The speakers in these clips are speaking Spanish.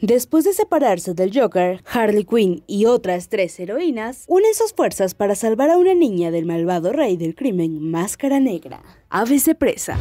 Después de separarse del Joker, Harley Quinn y otras tres heroínas unen sus fuerzas para salvar a una niña del malvado rey del crimen Máscara Negra. Aves de presa.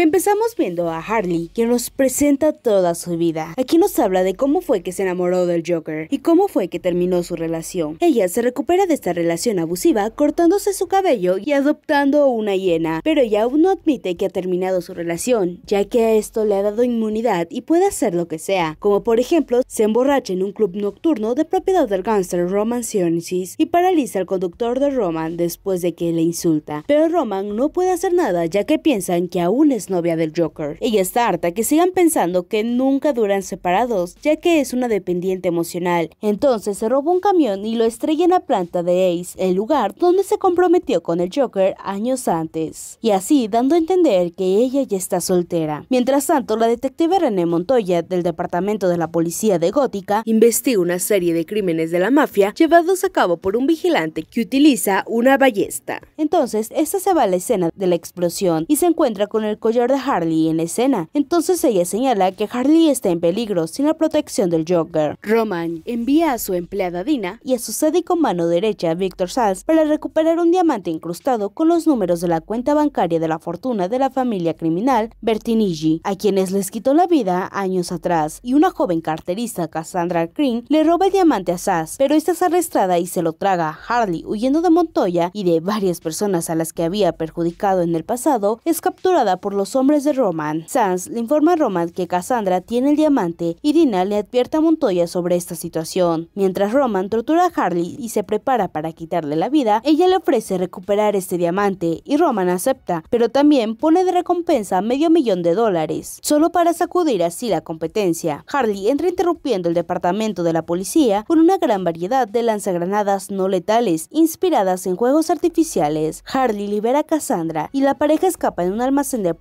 Empezamos viendo a Harley, quien nos presenta toda su vida. Aquí nos habla de cómo fue que se enamoró del Joker y cómo fue que terminó su relación. Ella se recupera de esta relación abusiva cortándose su cabello y adoptando una hiena, pero ya aún no admite que ha terminado su relación, ya que a esto le ha dado inmunidad y puede hacer lo que sea, como por ejemplo se emborracha en un club nocturno de propiedad del gángster Roman Sionis y paraliza al conductor de Roman después de que le insulta. Pero Roman no puede hacer nada ya que piensan que aún es novia del Joker. Ella está harta que sigan pensando que nunca duran separados, ya que es una dependiente emocional. Entonces se roba un camión y lo estrella en la planta de Ace, el lugar donde se comprometió con el Joker años antes, y así dando a entender que ella ya está soltera. Mientras tanto, la detective René Montoya del Departamento de la Policía de Gótica investiga una serie de crímenes de la mafia llevados a cabo por un vigilante que utiliza una ballesta. Entonces, esta se va a la escena de la explosión y se encuentra con el collar de Harley en escena, entonces ella señala que Harley está en peligro sin la protección del Joker. Roman envía a su empleada Dina y a su sédico mano derecha, Victor Sass, para recuperar un diamante incrustado con los números de la cuenta bancaria de la fortuna de la familia criminal Bertinigi, a quienes les quitó la vida años atrás, y una joven carterista, Cassandra Green, le roba el diamante a Sass, pero esta es arrestada y se lo traga. Harley, huyendo de Montoya y de varias personas a las que había perjudicado en el pasado, es capturada por los hombres de Roman. Sans le informa a Roman que Cassandra tiene el diamante y Dina le advierte a Montoya sobre esta situación. Mientras Roman tortura a Harley y se prepara para quitarle la vida, ella le ofrece recuperar este diamante y Roman acepta, pero también pone de recompensa medio millón de dólares, solo para sacudir así la competencia. Harley entra interrumpiendo el departamento de la policía con una gran variedad de lanzagranadas no letales inspiradas en juegos artificiales. Harley libera a Cassandra y la pareja escapa en un almacén de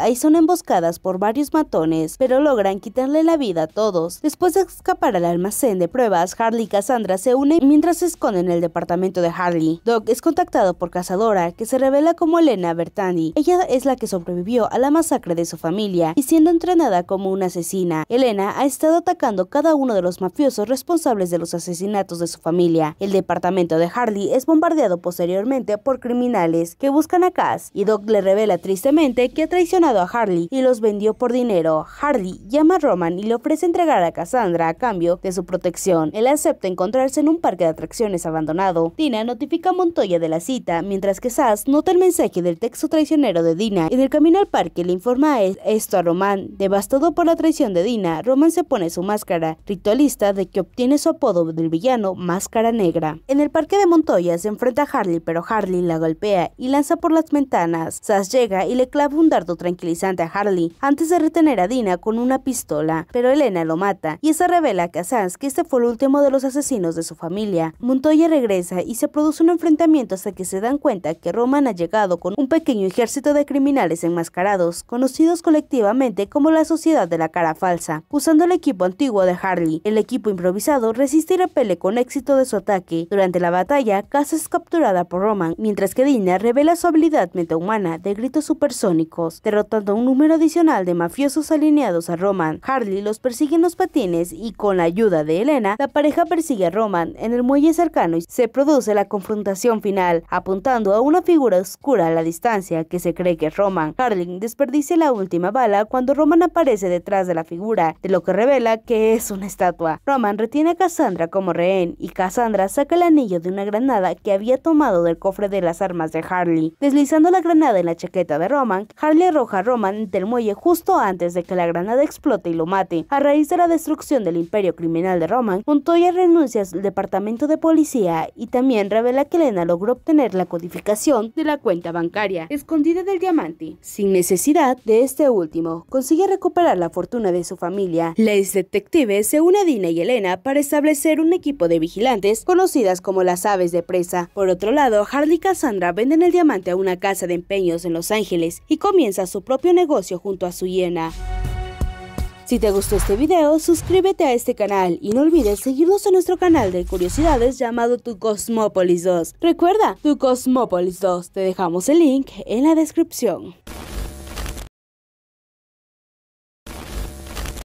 Ahí son emboscadas por varios matones, pero logran quitarle la vida a todos. Después de escapar al almacén de pruebas, Harley y Cassandra se unen mientras se esconden en el departamento de Harley. Doc es contactado por Cazadora, que se revela como Elena Bertani. Ella es la que sobrevivió a la masacre de su familia y siendo entrenada como una asesina. Elena ha estado atacando cada uno de los mafiosos responsables de los asesinatos de su familia. El departamento de Harley es bombardeado posteriormente por criminales que buscan a Cass y Doc le revela tristemente que traicionado a Harley y los vendió por dinero. Harley llama a Roman y le ofrece entregar a Cassandra a cambio de su protección. Él acepta encontrarse en un parque de atracciones abandonado. Dina notifica a Montoya de la cita, mientras que Sass nota el mensaje del texto traicionero de Dina y el camino al parque le informa esto a Roman. Devastado por la traición de Dina, Roman se pone su máscara, ritualista de que obtiene su apodo del villano Máscara Negra. En el parque de Montoya se enfrenta a Harley, pero Harley la golpea y lanza por las ventanas. Sass llega y le clava un tranquilizante a Harley antes de retener a Dina con una pistola, pero Elena lo mata y esa revela a Kazans que este fue el último de los asesinos de su familia. Montoya regresa y se produce un enfrentamiento hasta que se dan cuenta que Roman ha llegado con un pequeño ejército de criminales enmascarados, conocidos colectivamente como la Sociedad de la Cara Falsa, usando el equipo antiguo de Harley. El equipo improvisado resiste y repele con éxito de su ataque. Durante la batalla, Cass es capturada por Roman, mientras que Dina revela su habilidad metahumana de gritos supersónicos derrotando derrotando un número adicional de mafiosos alineados a Roman. Harley los persigue en los patines y con la ayuda de Elena, la pareja persigue a Roman en el muelle cercano y se produce la confrontación final, apuntando a una figura oscura a la distancia que se cree que es Roman. Harley desperdicia la última bala cuando Roman aparece detrás de la figura, de lo que revela que es una estatua. Roman retiene a Cassandra como rehén y Cassandra saca el anillo de una granada que había tomado del cofre de las armas de Harley. Deslizando la granada en la chaqueta de Roman, Harley arroja Roja Roman del muelle justo antes de que la granada explote y lo mate. A raíz de la destrucción del imperio criminal de Roman, Montoya renuncia al departamento de policía y también revela que Elena logró obtener la codificación de la cuenta bancaria escondida del diamante, sin necesidad de este último. Consigue recuperar la fortuna de su familia. Les detectives se une a Dina y Elena para establecer un equipo de vigilantes conocidas como las aves de presa. Por otro lado, Harley y Cassandra venden el diamante a una casa de empeños en Los Ángeles y comienzan a su propio negocio junto a su hiena. Si te gustó este video, suscríbete a este canal y no olvides seguirnos en nuestro canal de curiosidades llamado Tu Cosmópolis 2. Recuerda, Tu Cosmópolis 2, te dejamos el link en la descripción.